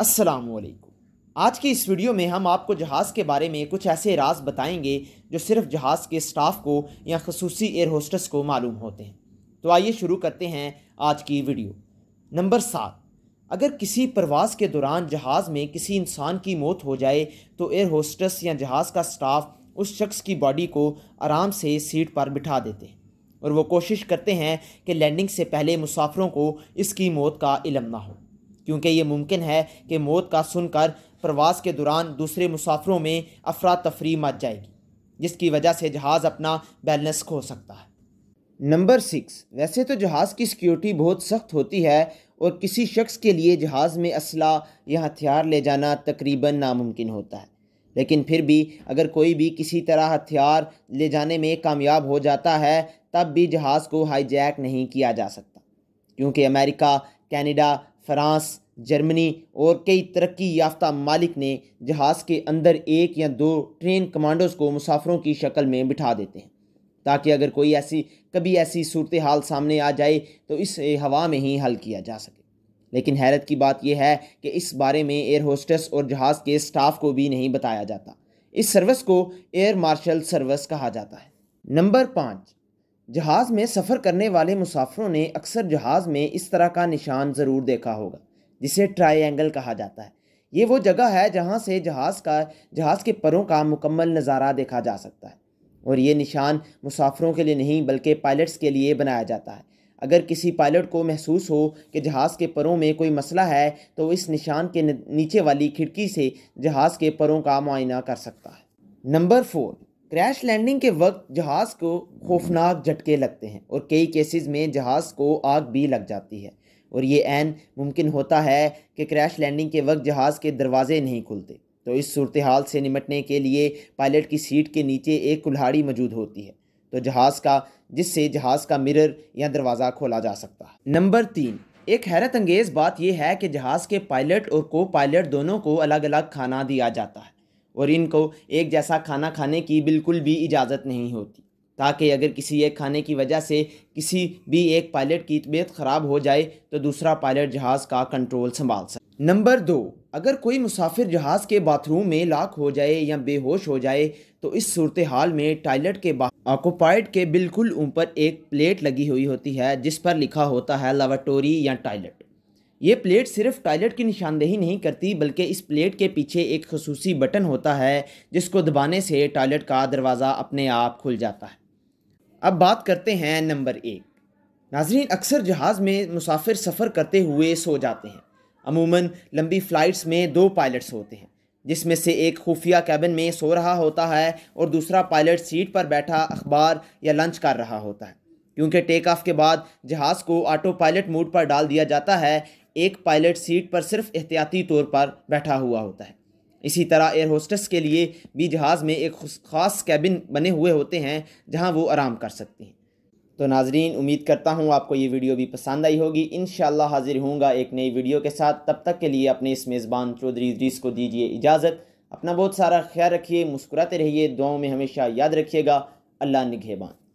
वालेकुम आज की इस वीडियो में हम आपको जहाज़ के बारे में कुछ ऐसे राज बताएंगे जो सिर्फ जहाज़ के स्टाफ को या खसूसी एयर होस्टस को मालूम होते हैं तो आइए शुरू करते हैं आज की वीडियो नंबर सात अगर किसी प्रवास के दौरान जहाज़ में किसी इंसान की मौत हो जाए तो एयर होस्टस या जहाज़ का स्टाफ उस शख्स की बॉडी को आराम से सीट पर बिठा देते हैं और वो कोशिश करते हैं कि लैंडिंग से पहले मुसाफिरों को इसकी मौत का इलम ना हो क्योंकि ये मुमकिन है कि मौत का सुनकर प्रवास के दौरान दूसरे मुसाफरों में अफरा तफरी मच जाएगी जिसकी वजह से जहाज़ अपना बैलेंस खो सकता है नंबर सिक्स वैसे तो जहाज़ की सिक्योरिटी बहुत सख्त होती है और किसी शख्स के लिए जहाज़ में असला या हथियार ले जाना तकरीबन नामुमकिन होता है लेकिन फिर भी अगर कोई भी किसी तरह हथियार ले जाने में कामयाब हो जाता है तब भी जहाज़ को हाईजैक नहीं किया जा सकता क्योंकि अमेरिका कनाडा फ्रांस जर्मनी और कई तरक्की याफ्ता मालिक ने जहाज़ के अंदर एक या दो ट्रेन कमांडोज़ को मुसाफरों की शक्ल में बिठा देते हैं ताकि अगर कोई ऐसी कभी ऐसी सूरत हाल सामने आ जाए तो इस हवा में ही हल किया जा सके लेकिन हैरत की बात यह है कि इस बारे में एयर होस्टेस और जहाज़ के स्टाफ को भी नहीं बताया जाता इस सर्विस को एयर मार्शल सर्विस कहा जाता है नंबर पाँच जहाज़ में सफ़र करने वाले मुसाफरों ने अक्सर जहाज़ में इस तरह का निशान ज़रूर देखा होगा जिसे ट्राइंगल कहा जाता है ये वो जगह है जहाँ से जहाज़ का जहाज़ के परों का मुकम्मल नज़ारा देखा जा सकता है और ये निशान मुसाफरों के लिए नहीं बल्कि पायलट्स के लिए बनाया जाता है अगर किसी पायलट को महसूस हो कि जहाज़ के परों में कोई मसला है तो इस निशान के नीचे वाली खिड़की से जहाज़ के परों का मुआयना कर सकता है नंबर फोर क्रैश लैंडिंग के वक्त जहाज़ को खौफनाक झटके लगते हैं और कई केसेस में जहाज़ को आग भी लग जाती है और ये एन मुमकिन होता है कि क्रैश लैंडिंग के वक्त जहाज़ के दरवाज़े नहीं खुलते तो इस सूरत हाल से निमटने के लिए पायलट की सीट के नीचे एक कुल्हाड़ी मौजूद होती है तो जहाज़ का जिससे जहाज़ का मिरर या दरवाज़ा खोला जा सकता है नंबर तीन एक हैरत अंगेज़ बात यह है कि जहाज़ के पायलट और को पायलट दोनों को अलग अलग खाना दिया जाता है और इनको एक जैसा खाना खाने की बिल्कुल भी इजाज़त नहीं होती ताकि अगर किसी एक खाने की वजह से किसी भी एक पायलट की तबीयत ख़राब हो जाए तो दूसरा पायलट जहाज़ का कंट्रोल संभाल सके नंबर दो अगर कोई मुसाफिर जहाज़ के बाथरूम में लाख हो जाए या बेहोश हो जाए तो इस सूरत हाल में टॉयलेट के ऑक्यूपाइड के बिल्कुल ऊपर एक प्लेट लगी हुई होती है जिस पर लिखा होता है लावाटोरी या टॉयलेट ये प्लेट सिर्फ टॉयलेट की निशानदेही नहीं करती बल्कि इस प्लेट के पीछे एक खसूस बटन होता है जिसको दबाने से टॉयलेट का दरवाज़ा अपने आप खुल जाता है अब बात करते हैं नंबर एक नाजरीन अक्सर जहाज़ में मुसाफिर सफ़र करते हुए सो जाते हैं अमूमन लंबी फ़्लाइट्स में दो पायलट्स होते हैं जिसमें से एक खुफिया कैबिन में सो रहा होता है और दूसरा पायलट सीट पर बैठा अखबार या लंच कर रहा होता है क्योंकि टेक ऑफ के बाद जहाज़ को ऑटो पायलट मोड पर डाल दिया जाता है एक पायलट सीट पर सिर्फ एहतियाती तौर पर बैठा हुआ होता है इसी तरह एयर होस्टेस के लिए भी जहाज़ में एक ख़ास कैबिन बने हुए होते हैं जहां वो आराम कर सकती हैं तो नाजरीन उम्मीद करता हूं आपको ये वीडियो भी पसंद आई होगी इन हाज़िर होंगे एक नई वीडियो के साथ तब तक के लिए अपने इस मेज़बान चौधरी इद्रीस को दीजिए इजाज़त अपना बहुत सारा ख्याल रखिए मुस्कुराते रहिए दुआओं में हमेशा याद रखिएगा अल्लाह निगेबान